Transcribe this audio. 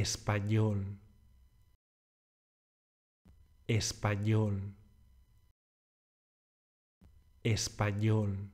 español, español, español.